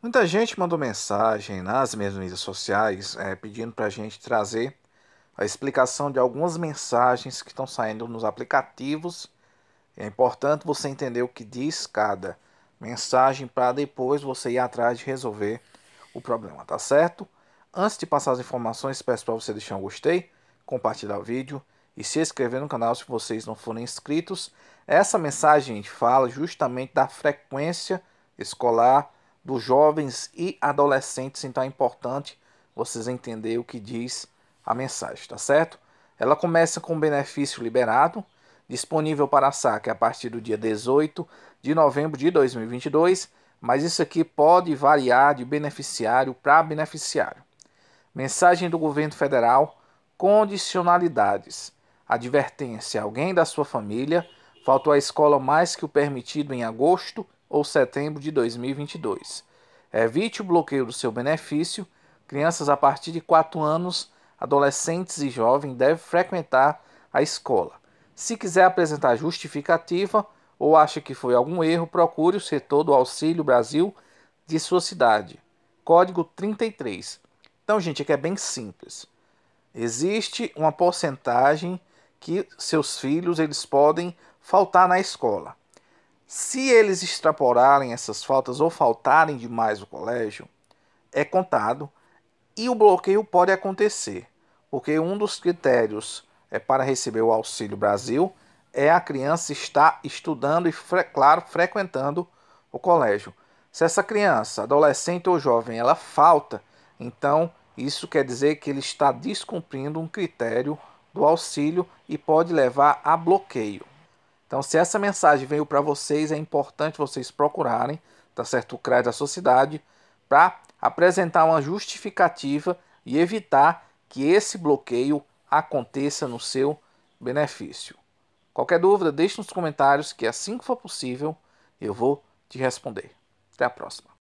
Muita gente mandou mensagem nas minhas mídias sociais é, pedindo para a gente trazer a explicação de algumas mensagens que estão saindo nos aplicativos. É importante você entender o que diz cada mensagem para depois você ir atrás de resolver o problema, tá certo? Antes de passar as informações, peço para você deixar um gostei, compartilhar o vídeo e se inscrever no canal se vocês não forem inscritos. Essa mensagem fala justamente da frequência escolar dos jovens e adolescentes, então é importante vocês entenderem o que diz a mensagem, tá certo? Ela começa com benefício liberado, disponível para saque a partir do dia 18 de novembro de 2022, mas isso aqui pode variar de beneficiário para beneficiário. Mensagem do governo federal: condicionalidades. Advertência: alguém da sua família faltou à escola mais que o permitido em agosto ou setembro de 2022. É, evite o bloqueio do seu benefício. Crianças a partir de 4 anos, adolescentes e jovens devem frequentar a escola. Se quiser apresentar justificativa ou acha que foi algum erro, procure o setor do Auxílio Brasil de sua cidade. Código 33. Então, gente, aqui é, é bem simples. Existe uma porcentagem que seus filhos eles podem faltar na escola. Se eles extrapolarem essas faltas ou faltarem demais o colégio, é contado e o bloqueio pode acontecer, porque um dos critérios é para receber o Auxílio Brasil é a criança estar estudando e, claro, frequentando o colégio. Se essa criança, adolescente ou jovem, ela falta, então isso quer dizer que ele está descumprindo um critério do auxílio e pode levar a bloqueio. Então, se essa mensagem veio para vocês, é importante vocês procurarem, tá certo, o crédito da sociedade para apresentar uma justificativa e evitar que esse bloqueio aconteça no seu benefício. Qualquer dúvida, deixe nos comentários que assim que for possível eu vou te responder. Até a próxima.